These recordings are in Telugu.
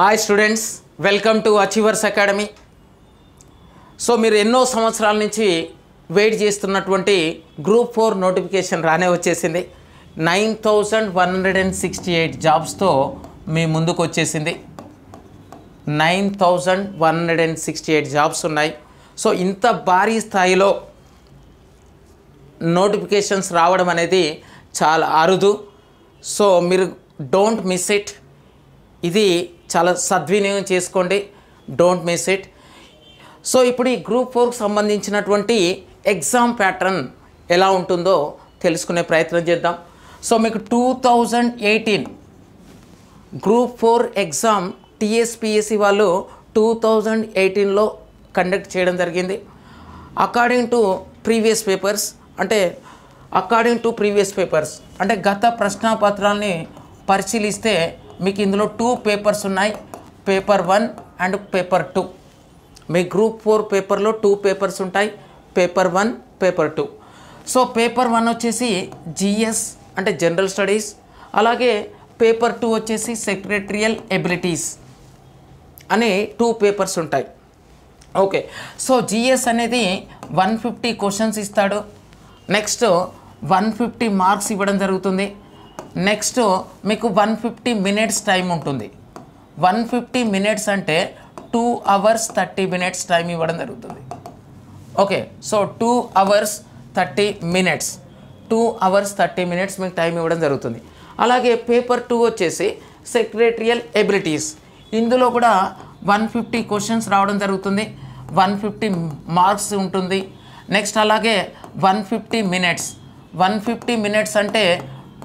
hi students welcome to achievers academy so మీరు ఎన్నో సంవత్సరాల నుంచి వెయిట్ చేస్తున్నటువంటి గ్రూప్ ఫోర్ నోటిఫికేషన్ రానే వచ్చేసింది nine thousand one hundred and sixty eight జాబ్స్తో మీ ముందుకు వచ్చేసింది nine thousand one hundred and sixty eight jobs ఉన్నాయి సో ఇంత భారీ స్థాయిలో నోటిఫికేషన్స్ రావడం అనేది చాలా అరుదు సో మీరు డోంట్ మిస్ ఇట్ ఇది చాలా సద్వినియోగం చేసుకోండి డోంట్ మిస్ ఇట్ సో ఇప్పుడు ఈ గ్రూప్ ఫోర్కి సంబంధించినటువంటి ఎగ్జామ్ ప్యాటర్న్ ఎలా ఉంటుందో తెలుసుకునే ప్రయత్నం చేద్దాం సో మీకు two thousand eighteen group four exam TSPSC వాళ్ళు టూ థౌజండ్ ఎయిటీన్లో కండక్ట్ చేయడం జరిగింది అకార్డింగ్ టు ప్రీవియస్ పేపర్స్ అంటే అకార్డింగ్ టు ప్రీవియస్ పేపర్స్ అంటే గత ప్రశ్నాపత్రాల్ని పరిశీలిస్తే మీకు ఇందులో టూ పేపర్స్ ఉన్నాయి paper one and paper two మీ గ్రూప్ ఫోర్ పేపర్లో టూ పేపర్స్ ఉంటాయి paper one paper two so paper one వచ్చేసి జిఎస్ అంటే జనరల్ స్టడీస్ అలాగే పేపర్ టూ వచ్చేసి సెక్రటరియల్ ఎబిలిటీస్ అనే టూ పేపర్స్ ఉంటాయి ఓకే సో జిఎస్ అనేది వన్ ఫిఫ్టీ క్వశ్చన్స్ ఇస్తాడు నెక్స్ట్ వన్ ఫిఫ్టీ మార్క్స్ ఇవ్వడం జరుగుతుంది నెక్స్ట్ మీకు వన్ ఫిఫ్టీ మినిట్స్ టైం ఉంటుంది వన్ ఫిఫ్టీ మినిట్స్ అంటే two hours thirty minutes time ఇవ్వడం జరుగుతుంది okay so two hours thirty minutes two hours thirty minutes మీకు టైం ఇవ్వడం జరుగుతుంది అలాగే పేపర్ టూ వచ్చేసి సెక్రటరియల్ ఎబిలిటీస్ ఇందులో కూడా వన్ ఫిఫ్టీ క్వశ్చన్స్ రావడం జరుగుతుంది వన్ ఫిఫ్టీ మార్క్స్ ఉంటుంది నెక్స్ట్ అలాగే one fifty minutes one fifty minutes అంటే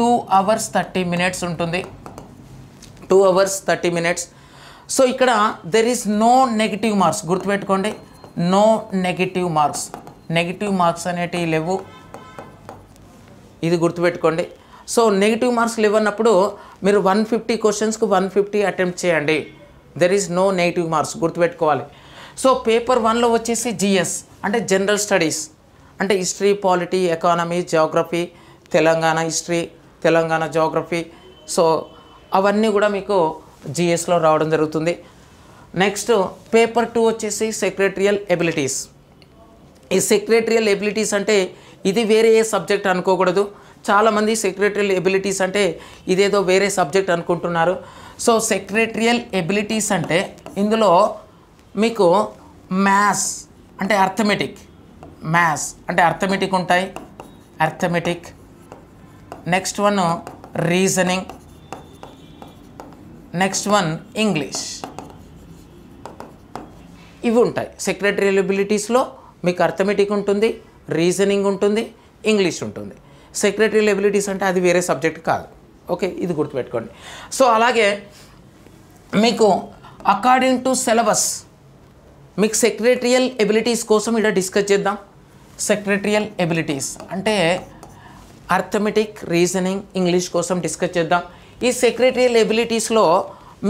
టూ అవర్స్ థర్టీ మినిట్స్ ఉంటుంది two hours thirty minutes so ఇక్కడ there is no negative marks గుర్తుపెట్టుకోండి no negative marks negative marks అనేటివి లేవు ఇది గుర్తుపెట్టుకోండి సో నెగిటివ్ మార్క్స్ లేవన్నప్పుడు మీరు వన్ ఫిఫ్టీ క్వశ్చన్స్కి వన్ ఫిఫ్టీ అటెంప్ట్ చేయండి there is no negative marks గుర్తుపెట్టుకోవాలి సో పేపర్ వన్లో వచ్చేసి జిఎస్ అంటే జనరల్ స్టడీస్ అంటే history polity economy geography Telangana history Telangana geography so అవన్నీ కూడా మీకు జిఎస్లో రావడం జరుగుతుంది నెక్స్ట్ పేపర్ టూ వచ్చేసి సెక్రటరియల్ ఎబిలిటీస్ ఈ సెక్రటరియల్ ఎబిలిటీస్ అంటే ఇది వేరే ఏ సబ్జెక్ట్ అనుకోకూడదు చాలామంది సెక్రటరియల్ ఎబిలిటీస్ అంటే ఇదేదో వేరే సబ్జెక్ట్ అనుకుంటున్నారు సో సెక్రటరియల్ ఎబిలిటీస్ అంటే ఇందులో మీకు మ్యాథ్స్ అంటే అర్థమెటిక్ మ్యాథ్స్ అంటే అర్థమెటిక్ ఉంటాయి arithmetic next one reasoning next one English ఇవి ఉంటాయి సెక్రటరీ ఎబిలిటీస్లో మీకు అర్థమెటిక్ ఉంటుంది రీజనింగ్ ఉంటుంది ఇంగ్లీష్ ఉంటుంది సెక్రటరీ ఎబిలిటీస్ అంటే అది వేరే సబ్జెక్ట్ కాదు ఓకే ఇది గుర్తుపెట్టుకోండి సో అలాగే మీకు అకార్డింగ్ టు సిలబస్ మీకు సెక్రటరియల్ ఎబిలిటీస్ కోసం ఇక్కడ డిస్కస్ చేద్దాం సెక్రటరియల్ ఎబిలిటీస్ అంటే అర్థమెటిక్ రీజనింగ్ ఇంగ్లీష్ కోసం డిస్కస్ చేద్దాం ఈ సెక్రటరియల్ ఎబిలిటీస్లో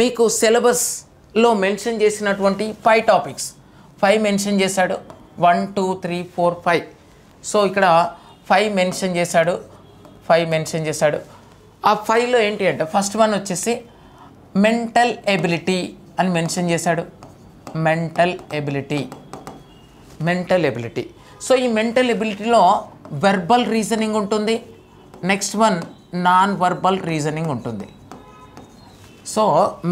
మీకు సిలబస్లో మెన్షన్ చేసినటువంటి ఫైవ్ టాపిక్స్ ఫైవ్ మెన్షన్ చేశాడు one two three four five so ఇక్కడ ఫైవ్ మెన్షన్ చేశాడు ఫైవ్ మెన్షన్ చేశాడు ఆ ఫైవ్లో ఏంటి అంటే ఫస్ట్ వన్ వచ్చేసి మెంటల్ ఎబిలిటీ అని మెన్షన్ చేశాడు mental ability mental ability so ఈ మెంటల్ ఎబిలిటీలో వెర్బల్ రీజనింగ్ ఉంటుంది next one non verbal reasoning ఉంటుంది సో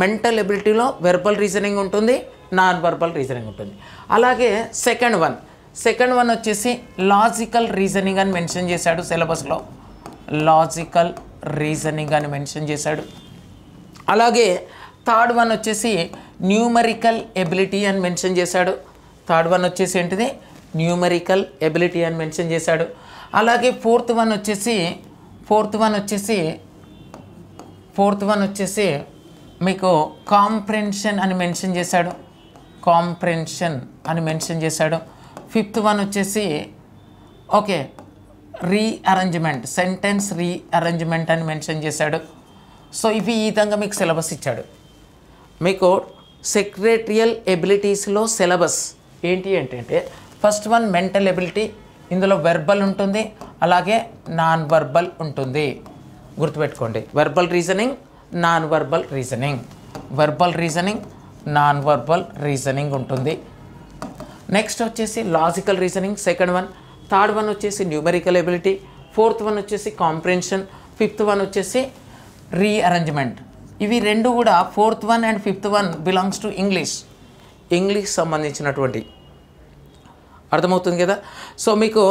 మెంటల్ ఎబిలిటీలో వెర్బల్ రీజనింగ్ ఉంటుంది నాన్ వర్బల్ రీజనింగ్ ఉంటుంది అలాగే సెకండ్ వన్ సెకండ్ వన్ వచ్చేసి లాజికల్ రీజనింగ్ అని మెన్షన్ చేశాడు సిలబస్లో లాజికల్ రీజనింగ్ అని మెన్షన్ చేశాడు అలాగే థర్డ్ వన్ వచ్చేసి న్యూమరికల్ ఎబిలిటీ అని మెన్షన్ చేశాడు థర్డ్ వన్ వచ్చేసి ఏంటిది న్యూమరికల్ ఎబిలిటీ అని మెన్షన్ చేశాడు అలాగే ఫోర్త్ వన్ వచ్చేసి ఫోర్త్ వన్ వచ్చేసి ఫోర్త్ వన్ వచ్చేసి మీకు కాంప్రెన్షన్ అని మెన్షన్ చేశాడు కాంప్రెన్షన్ అని మెన్షన్ చేశాడు ఫిఫ్త్ వన్ వచ్చేసి ఓకే రీఅరేంజ్మెంట్ సెంటెన్స్ రీఅరేంజ్మెంట్ అని మెన్షన్ చేశాడు సో ఇవి ఈ విధంగా మీకు సిలబస్ ఇచ్చాడు మీకు సెక్రటరియల్ ఎబిలిటీస్లో సిలబస్ ఏంటి ఏంటంటే ఫస్ట్ వన్ మెంటల్ ఎబిలిటీ ఇందులో వెర్బల్ ఉంటుంది అలాగే నాన్ వర్బల్ ఉంటుంది గుర్తుపెట్టుకోండి verbal reasoning non verbal reasoning verbal reasoning non verbal reasoning ఉంటుంది నెక్స్ట్ వచ్చేసి logical reasoning second one third one వచ్చేసి న్యూమెరికల్ ఎబిలిటీ ఫోర్త్ వన్ వచ్చేసి కాంప్రిహెన్షన్ ఫిఫ్త్ వన్ వచ్చేసి రీఅరేంజ్మెంట్ ఇవి రెండు కూడా fourth one and fifth one belongs to English English సంబంధించినటువంటి అర్థమవుతుంది కదా సో మీకు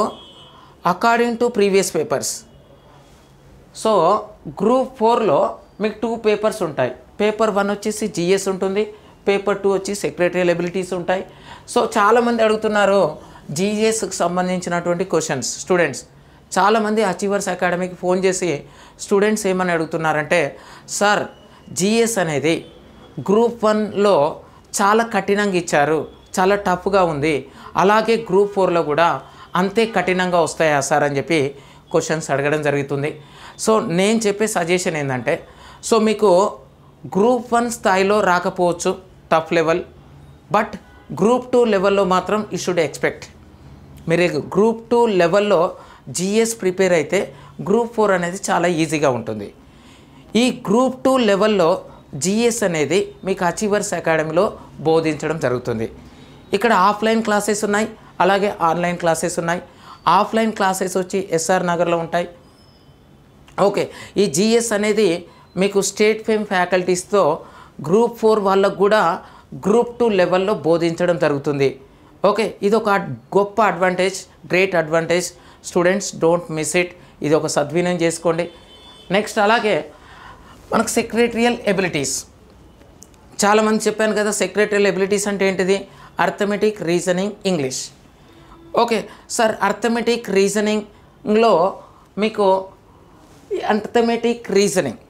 according to previous papers so group ఫోర్లో మీకు టూ పేపర్స్ ఉంటాయి పేపర్ వన్ వచ్చేసి జిఎస్ ఉంటుంది పేపర్ టూ వచ్చి సెక్రటరీ ఎబిలిటీస్ ఉంటాయి సో చాలామంది అడుగుతున్నారు జీజీఎస్కి సంబంధించినటువంటి క్వశ్చన్స్ స్టూడెంట్స్ చాలామంది అచీవర్స్ అకాడమీకి ఫోన్ చేసి స్టూడెంట్స్ ఏమని అడుగుతున్నారంటే సార్ జిఎస్ అనేది గ్రూప్ వన్లో చాలా కఠినంగా ఇచ్చారు చాలా టఫ్గా ఉంది అలాగే గ్రూప్ ఫోర్లో కూడా అంతే కఠినంగా వస్తాయా సార్ అని చెప్పి క్వశ్చన్స్ అడగడం జరుగుతుంది సో నేను చెప్పే సజెషన్ ఏంటంటే సో మీకు గ్రూప్ వన్ స్థాయిలో రాకపోవచ్చు tough level but group two లెవెల్లో మాత్రం ఈ షుడ్ ఎక్స్పెక్ట్ మీరు గ్రూప్ టూ లెవెల్లో జిఎస్ ప్రిపేర్ అయితే గ్రూప్ ఫోర్ అనేది చాలా ఈజీగా ఉంటుంది ఈ గ్రూప్ టూ లెవెల్లో జిఎస్ అనేది మీకు అచీవర్స్ అకాడమీలో బోధించడం జరుగుతుంది ఇక్కడ ఆఫ్లైన్ క్లాసెస్ ఉన్నాయి అలాగే ఆన్లైన్ క్లాసెస్ ఉన్నాయి ఆఫ్లైన్ క్లాసెస్ వచ్చి ఎస్ఆర్ నగర్లో ఉంటాయి ఓకే ఈ జిఎస్ అనేది మీకు స్టేట్ ఫేమ్ ఫ్యాకల్టీస్తో గ్రూప్ ఫోర్ వాళ్ళకు కూడా గ్రూప్ టూ లెవెల్లో బోధించడం జరుగుతుంది ఓకే ఇది ఒక గొప్ప advantage great advantage students don't miss it ఇది ఒక సద్వినియోగం చేసుకోండి నెక్స్ట్ అలాగే మనకు సెక్రటరియల్ ఎబిలిటీస్ చాలామంది చెప్పాను కదా సెక్రటరీ ఎబిలిటీస్ అంటే ఏంటిది arithmetic reasoning English okay sir arithmetic రీజనింగ్లో మీకు అర్థమెటిక్ రీజనింగ్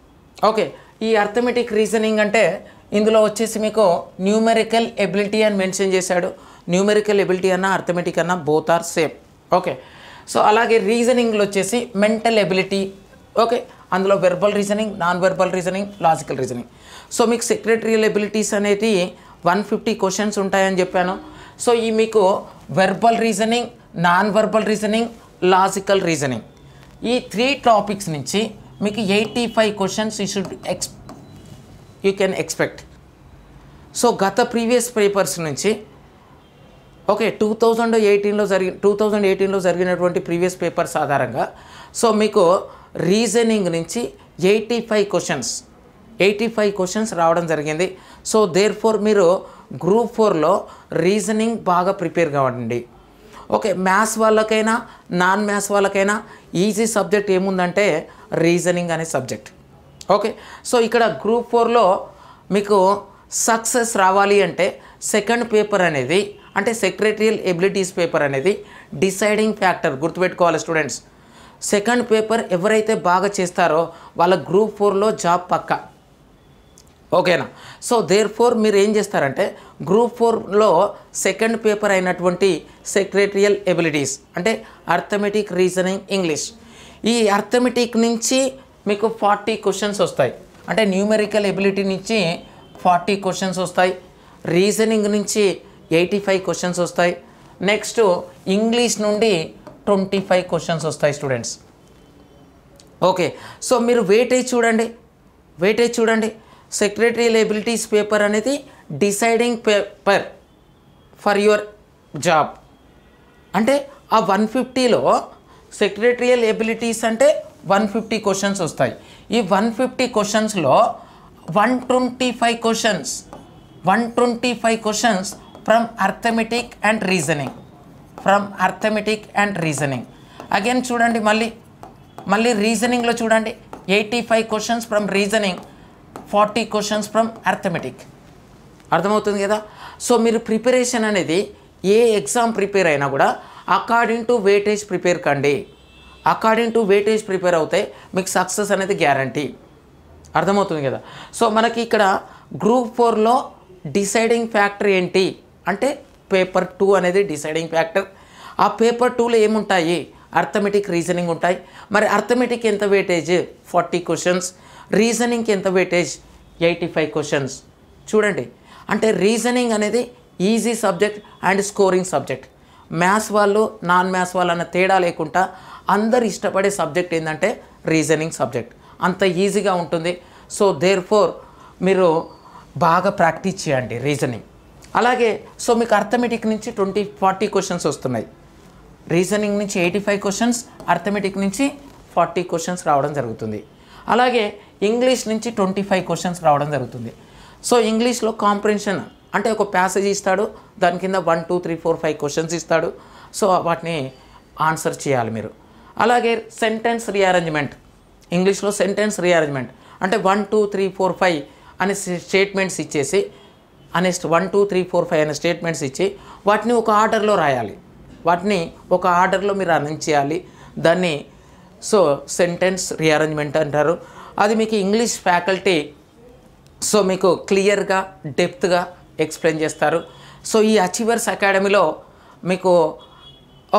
ఓకే ఈ అర్థమెటిక్ రీజనింగ్ అంటే ఇందులో వచ్చేసి మీకు న్యూమెరికల్ ఎబిలిటీ అని మెన్షన్ చేశాడు న్యూమెరికల్ ఎబిలిటీ అన్న అర్థమెటిక్ అన్న both are same okay so అలాగే రీజనింగ్లో వచ్చేసి మెంటల్ ఎబిలిటీ ఓకే అందులో verbal reasoning non verbal reasoning logical reasoning so మీకు సెక్రటరీ ఎబిలిటీస్ అనేది వన్ ఫిఫ్టీ క్వశ్చన్స్ ఉంటాయని చెప్పాను సో ఈ మీకు verbal reasoning non verbal reasoning logical reasoning ఈ త్రీ టాపిక్స్ నుంచి మీకు eighty five questions you should ex you can expect so గత ప్రీవియస్ పేపర్స్ నుంచి ఓకే టూ థౌజండ్ ఎయిటీన్లో జరిగి టూ థౌజండ్ ఎయిటీన్లో జరిగినటువంటి ప్రీవియస్ పేపర్స్ ఆధారంగా సో మీకు రీజనింగ్ నుంచి eighty five questions eighty five questions రావడం జరిగింది సో దేర్ ఫోర్ మీరు గ్రూప్ ఫోర్లో రీజనింగ్ బాగా ప్రిపేర్ కావండి ఓకే మ్యాథ్స్ వాళ్ళకైనా నాన్ మ్యాథ్స్ వాళ్ళకైనా ఈజీ సబ్జెక్ట్ ఏముందంటే రీజనింగ్ అనే సబ్జెక్ట్ ఓకే సో ఇక్కడ గ్రూప్ ఫోర్లో మీకు సక్సెస్ రావాలి అంటే సెకండ్ పేపర్ అనేది అంటే సెక్రటరియల్ ఎబిలిటీస్ పేపర్ అనేది డిసైడింగ్ ఫ్యాక్టర్ గుర్తుపెట్టుకోవాలి స్టూడెంట్స్ సెకండ్ పేపర్ ఎవరైతే బాగా చేస్తారో వాళ్ళ గ్రూప్ ఫోర్లో జాబ్ పక్క ఓకేనా సో దేర్ ఫోర్ మీరు ఏం చేస్తారంటే గ్రూప్ ఫోర్లో సెకండ్ పేపర్ అయినటువంటి సెక్రటరియల్ ఎబిలిటీస్ అంటే అర్థమెటిక్ రీజనింగ్ ఇంగ్లీష్ ఈ అర్థమెటిక్ నుంచి మీకు ఫార్టీ క్వశ్చన్స్ వస్తాయి అంటే న్యూమెరికల్ ఎబిలిటీ నుంచి ఫార్టీ క్వశ్చన్స్ వస్తాయి రీజనింగ్ నుంచి ఎయిటీ ఫైవ్ క్వశ్చన్స్ వస్తాయి నెక్స్ట్ ఇంగ్లీష్ నుండి ట్వంటీ ఫైవ్ క్వశ్చన్స్ వస్తాయి స్టూడెంట్స్ ఓకే సో మీరు వెయిటేజ్ చూడండి వెయిటేజ్ చూడండి సెక్రటరీ లేబిలిటీస్ పేపర్ అనేది deciding paper for your job అంటే ఆ వన్ ఫిఫ్టీలో సెక్రటరీయల్ ఎబిలిటీస్ అంటే వన్ ఫిఫ్టీ క్వశ్చన్స్ వస్తాయి ఈ వన్ ఫిఫ్టీ క్వశ్చన్స్లో one twenty five questions one twenty five questions from arithmetic and reasoning from arithmetic and reasoning again చూడండి మళ్ళీ మళ్ళీ రీజనింగ్లో చూడండి eighty five questions from reasoning forty questions from arithmetic అర్థమవుతుంది కదా సో మీరు ప్రిపరేషన్ అనేది ఏ ఎగ్జామ్ ప్రిపేర్ అయినా కూడా అకార్డింగ్ టు వెయిటేజ్ ప్రిపేర్ కండి అకార్డింగ్ టు వెయిటేజ్ ప్రిపేర్ అవుతే మీకు సక్సెస్ అనేది గ్యారంటీ అర్థమవుతుంది కదా సో మనకి ఇక్కడ గ్రూప్ ఫోర్లో డిసైడింగ్ ఫ్యాక్టర్ ఏంటి అంటే పేపర్ టూ అనేది డిసైడింగ్ ఫ్యాక్టర్ ఆ పేపర్ టూలో ఏముంటాయి అర్థమెటిక్ రీజనింగ్ ఉంటాయి మరి అర్థమెటిక్ ఎంత వెయిటేజ్ ఫార్టీ క్వశ్చన్స్ రీజనింగ్కి ఎంత వెయిటేజ్ ఎయిటీ ఫైవ్ క్వశ్చన్స్ చూడండి అంటే రీజనింగ్ అనేది easy subject and scoring subject maths వాళ్ళు నాన్ మ్యాథ్స్ వాళ్ళు అన్న తేడా లేకుండా అందరు ఇష్టపడే సబ్జెక్ట్ ఏంటంటే రీజనింగ్ సబ్జెక్ట్ అంత ఈజీగా ఉంటుంది సో దేర్ ఫోర్ మీరు బాగా ప్రాక్టీస్ చేయండి రీజనింగ్ అలాగే సో మీకు అర్థమెటిక్ నుంచి ట్వంటీ ఫార్టీ క్వశ్చన్స్ వస్తున్నాయి రీజనింగ్ నుంచి ఎయిటీ ఫైవ్ క్వశ్చన్స్ అర్థమెటిక్ నుంచి ఫార్టీ క్వశ్చన్స్ రావడం జరుగుతుంది అలాగే ఇంగ్లీష్ నుంచి ట్వంటీ ఫైవ్ క్వశ్చన్స్ రావడం జరుగుతుంది సో ఇంగ్లీష్లో కాంప్రిహెన్షన్ అంటే ఒక ప్యాసేజ్ ఇస్తాడు దాని కింద one two three four five questions ఇస్తాడు సో వాటిని ఆన్సర్ చేయాలి మీరు అలాగే సెంటెన్స్ రీఅరేంజ్మెంట్ ఇంగ్లీష్లో సెంటెన్స్ రీఅరేంజ్మెంట్ అంటే one two three four five అనే స్టేట్మెంట్స్ ఇచ్చేసి అనేస్ట్ one two three four five అనే స్టేట్మెంట్స్ ఇచ్చి వాటిని ఒక ఆర్డర్లో రాయాలి వాటిని ఒక ఆర్డర్లో మీరు అరేంజ్ చేయాలి దాన్ని సో సెంటెన్స్ రీఅరేంజ్మెంట్ అంటారు అది మీకు ఇంగ్లీష్ ఫ్యాకల్టీ సో మీకు క్లియర్గా డెప్త్గా ఎక్స్ప్లెయిన్ చేస్తారు సో ఈ అచీవర్స్ అకాడమీలో మీకు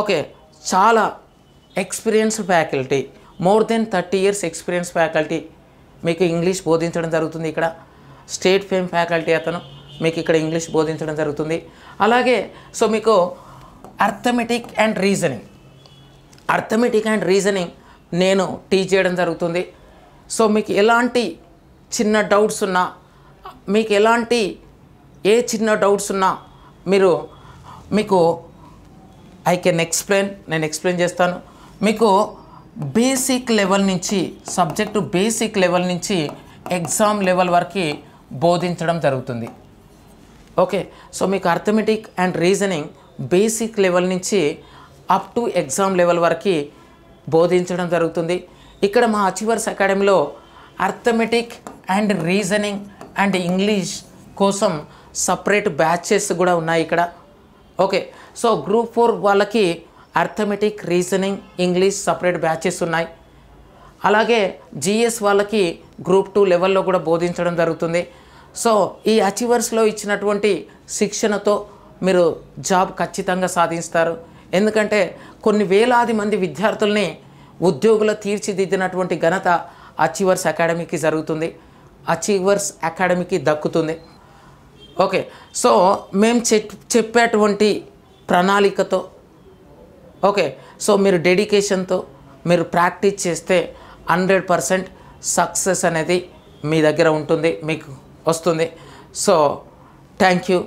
ఓకే చాలా experience faculty more than thirty years experience faculty మీకు ఇంగ్లీష్ బోధించడం జరుగుతుంది ఇక్కడ స్టేట్ ఫేమ్ ఫ్యాకల్టీ అతను మీకు ఇక్కడ ఇంగ్లీష్ బోధించడం జరుగుతుంది అలాగే సో మీకు arithmetic and reasoning arithmetic and reasoning నేను టీచ్ చేయడం జరుగుతుంది సో మీకు ఎలాంటి చిన్న డౌట్స్ ఉన్నా మీకు ఎలాంటి ఏ చిన్న డౌట్స్ ఉన్నా మీరు మీకు ఐ కెన్ ఎక్స్ప్లెయిన్ నేను ఎక్స్ప్లెయిన్ చేస్తాను మీకు బేసిక్ లెవెల్ నుంచి సబ్జెక్టు బేసిక్ లెవెల్ నుంచి ఎగ్జామ్ లెవెల్ వరకు బోధించడం జరుగుతుంది ఓకే సో మీకు arithmetic and reasoning basic level నుంచి అప్ టు ఎగ్జామ్ లెవెల్ వరకు బోధించడం జరుగుతుంది ఇక్కడ మా అచీవర్స్ అకాడమీలో arithmetic and reasoning and English కోసం సపరేట్ బ్యాచెస్ కూడా ఉన్నాయి ఇక్కడ ఓకే సో గ్రూప్ ఫోర్ వాళ్ళకి arithmetic reasoning English separate batches ఉన్నాయి అలాగే జిఎస్ వాళ్ళకి గ్రూప్ టూ లెవెల్లో కూడా బోధించడం జరుగుతుంది సో ఈ అచీవర్స్లో ఇచ్చినటువంటి శిక్షణతో మీరు జాబ్ ఖచ్చితంగా సాధిస్తారు ఎందుకంటే కొన్ని వేలాది మంది విద్యార్థుల్ని ఉద్యోగుల తీర్చిదిద్దినటువంటి ఘనత అచీవర్స్ అకాడమీకి జరుగుతుంది అచీవర్స్ అకాడమీకి దక్కుతుంది ఓకే సో మేము చెప్పేటువంటి ప్రణాళికతో ఓకే సో మీరు డెడికేషన్తో మీరు ప్రాక్టీస్ చేస్తే హండ్రెడ్ పర్సెంట్ సక్సెస్ అనేది మీ దగ్గర ఉంటుంది మీకు వస్తుంది సో థ్యాంక్ యూ